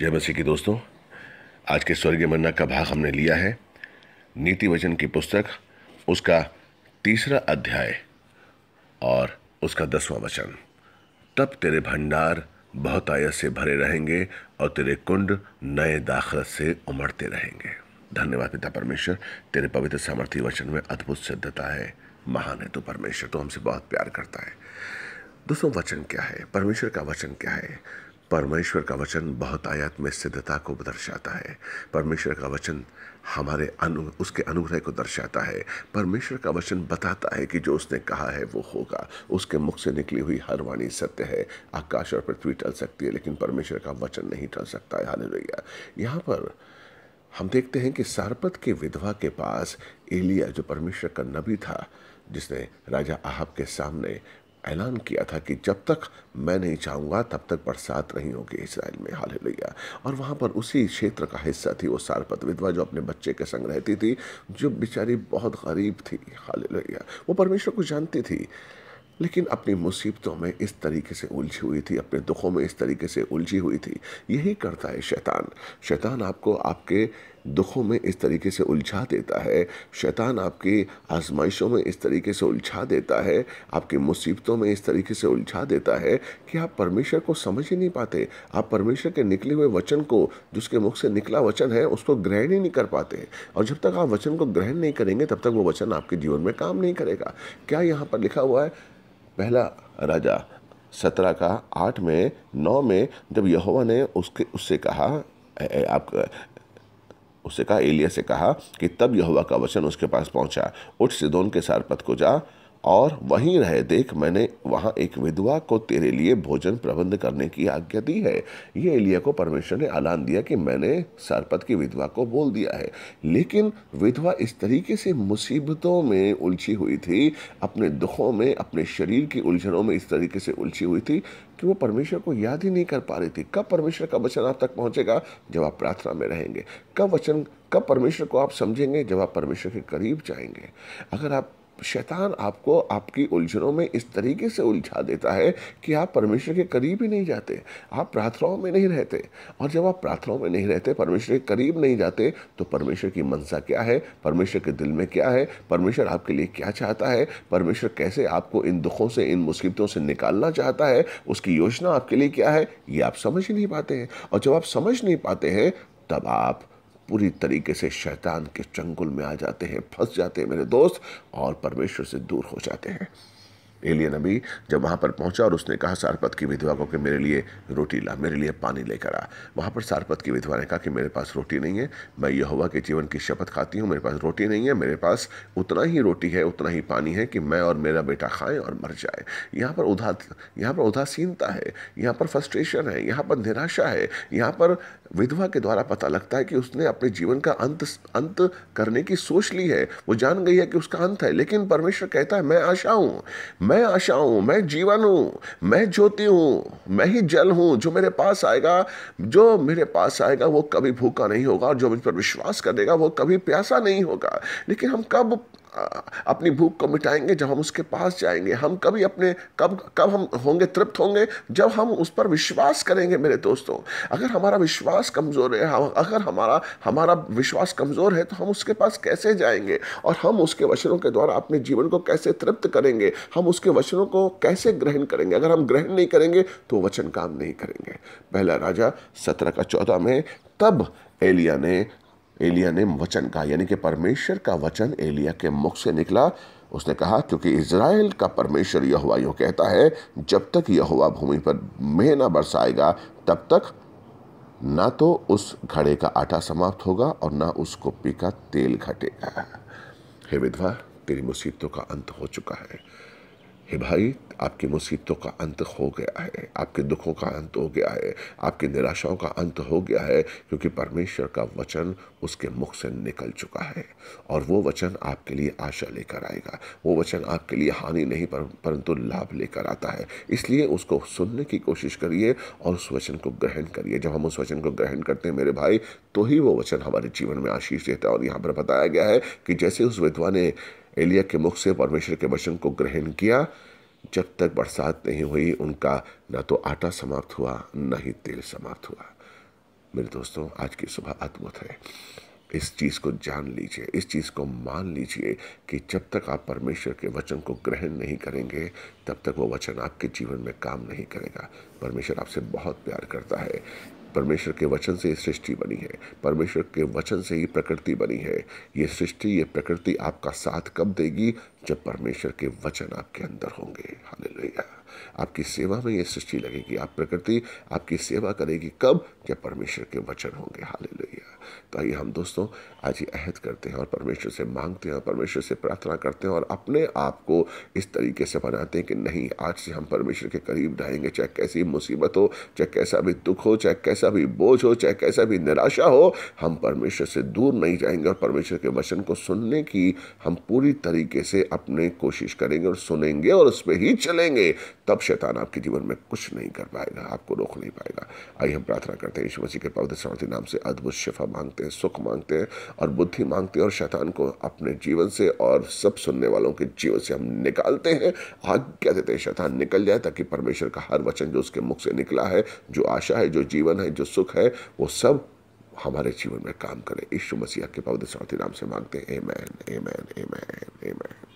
जय मसीह की दोस्तों आज के स्वर्गीय मन्ना का भाग हमने लिया है नीति वचन की पुस्तक उसका तीसरा अध्याय और उसका दसवां वचन तब तेरे भंडार बहुत आयत से भरे रहेंगे और तेरे कुंड नए दाखल से उमड़ते रहेंगे धन्यवाद पिता परमेश्वर तेरे पवित्र सामर्थ्य वचन में अद्भुत सिद्धता है महान है तो परमेश्वर तो हमसे बहुत प्यार करता है दोस्तों वचन क्या है परमेश्वर का वचन क्या है परमेश्वर का वचन बहुत आयात में सिद्धता को दर्शाता है परमेश्वर का वचन हमारे अनु उसके अनुग्रह को दर्शाता है परमेश्वर का वचन बताता है कि जो उसने कहा है वो होगा उसके मुख से निकली हुई हर वाणी सत्य है आकाश और पृथ्वी टल सकती है लेकिन परमेश्वर का वचन नहीं टल सकता है हाल यहाँ पर हम देखते हैं कि सारपत के विधवा के पास एलिया जो परमेश्वर का नबी था जिसने राजा आहब के सामने ऐलान किया था कि जब तक मैं नहीं चाहूँगा तब तक बरसात नहीं होगी इसराइल में हाल लिया और वहाँ पर उसी क्षेत्र का हिस्सा थी वो सारपत विधवा जो अपने बच्चे के संग रहती थी जो बेचारी बहुत गरीब थी हाल लिया वो परमेश्वर को जानती थी लेकिन अपनी मुसीबतों में इस तरीके से उलझी हुई थी अपने दुखों में इस तरीके से उलझी हुई थी यही करता है शैतान शैतान आपको आपके दुखों में इस तरीके से उलझा देता है शैतान आपकी आजमाइशों में इस तरीके से उलझा देता है आपकी मुसीबतों में इस तरीके से उलझा देता है कि आप परमेश्वर को समझ ही नहीं पाते आप परमेश्वर के निकले हुए वचन को जिसके मुख से निकला वचन है उसको ग्रहण ही नहीं कर पाते और जब तक आप वचन को ग्रहण नहीं करेंगे तब तक वो वचन आपके जीवन में काम नहीं करेगा क्या यहाँ पर लिखा हुआ है पहला राजा सत्रह का आठ में नौ में जब यहोवा ने उसके उससे कहा आप उसे कहा एलिया से कहा कि तब यहुआ का वचन उसके पास पहुंचा उठ सिदोन के सारपत को जा और वहीं रह देख मैंने वहाँ एक विधवा को तेरे लिए भोजन प्रबंध करने की आज्ञा दी है ये एलिया को परमेश्वर ने ऐलान दिया कि मैंने सरपत की विधवा को बोल दिया है लेकिन विधवा इस तरीके से मुसीबतों में उलझी हुई थी अपने दुखों में अपने शरीर की उलझनों में इस तरीके से उलझी हुई थी कि वो परमेश्वर को याद ही नहीं कर पा रही थी कब परमेश्वर का वचन आप तक पहुँचेगा जब आप प्रार्थना में रहेंगे कब वचन कब परमेश्वर को आप समझेंगे जब आप परमेश्वर के करीब जाएंगे अगर आप शैतान आपको आपकी उलझनों में इस तरीके से उलझा देता है कि आप परमेश्वर के करीब ही नहीं जाते आप प्रार्थनाओं में नहीं रहते और जब आप प्रार्थनाओं में नहीं रहते परमेश्वर के करीब नहीं जाते तो परमेश्वर की मनसा क्या है परमेश्वर के दिल में क्या है परमेश्वर आपके लिए क्या चाहता है परमेश्वर कैसे आपको इन दुखों से इन मुसीबतों से निकालना चाहता है उसकी योजना आपके लिए क्या है ये आप समझ ही नहीं पाते हैं और जब आप समझ नहीं पाते हैं तब आप पूरी तरीके से शैतान के चंगुल में आ जाते हैं फंस जाते हैं मेरे दोस्त और परमेश्वर से दूर हो जाते हैं एलिया नबी जब वहाँ पर पहुँचा और उसने कहा सारपत की विधवा को कि मेरे लिए रोटी ला मेरे लिए पानी लेकर आ वहाँ पर सारपत की विधवा ने कहा कि मेरे पास रोटी नहीं है मैं यह के जीवन की शपथ खाती हूँ मेरे पास रोटी नहीं है मेरे पास उतना ही रोटी है उतना ही पानी है कि मैं और मेरा बेटा खाएँ और मर जाए यहाँ पर उदा यहाँ पर उदासीनता है यहाँ पर फ्रस्ट्रेशन है यहाँ पर निराशा है यहाँ पर विधवा के द्वारा पता लगता है कि उसने अपने जीवन का अंत अंत करने की सोच ली है वो जान गई है कि उसका अंत है लेकिन परमेश्वर कहता है मैं आशा हूँ मैं आशा हूँ मैं जीवन हूँ मैं ज्योति हूँ मैं ही जल हूँ जो मेरे पास आएगा जो मेरे पास आएगा वो कभी भूखा नहीं होगा और जो मुझ पर विश्वास करेगा वो कभी प्यासा नहीं होगा लेकिन हम कब अपनी भूख को मिटाएंगे जब हम उसके पास जाएंगे हम कभी अपने कब कब हम होंगे तृप्त होंगे जब हम उस पर विश्वास करेंगे मेरे दोस्तों अगर हमारा विश्वास कमज़ोर है हम अगर हमारा हमारा विश्वास कमज़ोर है तो हम उसके पास कैसे जाएंगे और हम उसके वचनों के द्वारा अपने जीवन को कैसे तृप्त करेंगे हम उसके वचनों को कैसे ग्रहण करेंगे अगर हम ग्रहण नहीं करेंगे तो वचन काम नहीं करेंगे पहला राजा सत्रह का चौदह में तब एलिया ने एलिया ने वचन कहा यानी कि परमेश्वर का वचन एलिया के मुख से निकला उसने कहा क्योंकि इसराइल का परमेश्वर यह यह कहता है जब तक हुआ भूमि पर मेह न बरसाएगा तब तक ना तो उस घड़े का आटा समाप्त होगा और ना उस कुप्पी का तेल घटेगा हे विधवा तेरी मुसीबतों का अंत हो चुका है हे भाई आपकी मुसीबतों का अंत हो गया है आपके दुखों का अंत हो गया है आपकी निराशाओं का अंत हो गया है क्योंकि परमेश्वर का वचन उसके मुख से निकल चुका है और वो वचन आपके लिए आशा लेकर आएगा वो वचन आपके लिए हानि नहीं पर, परंतु लाभ लेकर आता है इसलिए उसको सुनने की कोशिश करिए और उस वचन को ग्रहण करिए जब हम उस वचन को ग्रहण करते हैं मेरे भाई तो ही वो वचन हमारे जीवन में आशीष देता है और यहाँ पर बताया गया है कि जैसे उस विधवा ने एलिया के मुख से परमेश्वर के वचन को ग्रहण किया जब तक बरसात नहीं हुई उनका न तो आटा समाप्त हुआ न ही तेल समाप्त हुआ मेरे दोस्तों आज की सुबह अद्भुत है इस चीज़ को जान लीजिए इस चीज़ को मान लीजिए कि जब तक आप परमेश्वर के वचन को ग्रहण नहीं करेंगे तब तक वो वचन आपके जीवन में काम नहीं करेगा परमेश्वर आपसे बहुत प्यार करता है परमेश्वर के वचन से सृष्टि बनी है परमेश्वर के वचन से ही प्रकृति बनी है ये सृष्टि ये प्रकृति आपका साथ कब देगी जब परमेश्वर के वचन आपके अंदर होंगे हाल आपकी सेवा में ये सृष्टि लगेगी आप प्रकृति आपकी सेवा करेगी कब जब परमेश्वर के वचन होंगे हाल तो आइए हम दोस्तों आज ही अहद करते हैं और परमेश्वर से मांगते हैं और परमेश्वर से प्रार्थना करते हैं और अपने आप को इस तरीके से बनाते हैं कि नहीं आज से हम परमेश्वर के करीब रहेंगे चाहे कैसी मुसीबत हो चाहे कैसा भी दुख हो चाहे कैसा भी बोझ हो चाहे कैसा भी निराशा हो हम परमेश्वर से दूर नहीं जाएंगे और परमेश्वर के वचन को सुनने की हम पूरी तरीके से अपने कोशिश करेंगे और सुनेंगे और उस पर ही चलेंगे तब शैतान आपके जीवन में कुछ नहीं कर पाएगा आपको रोक नहीं पाएगा आइए हम प्रार्थना करते हैं यीशु मसीह के पवित्र सार्थी नाम से अद्भुत शिफा मांगते हैं सुख मांगते हैं और बुद्धि मांगते हैं और शैतान को अपने जीवन से और सब सुनने वालों के जीवन से हम निकालते हैं आज्ञा देते हैं शैतान निकल जाए ताकि परमेश्वर का हर वचन जो उसके मुख से निकला है जो आशा है जो जीवन है जो सुख है वो सब हमारे जीवन में काम करे यीशु मसीह के पवित्र सार्थी नाम से मांगते हैं मैन ए मैन ए मैन ए मैन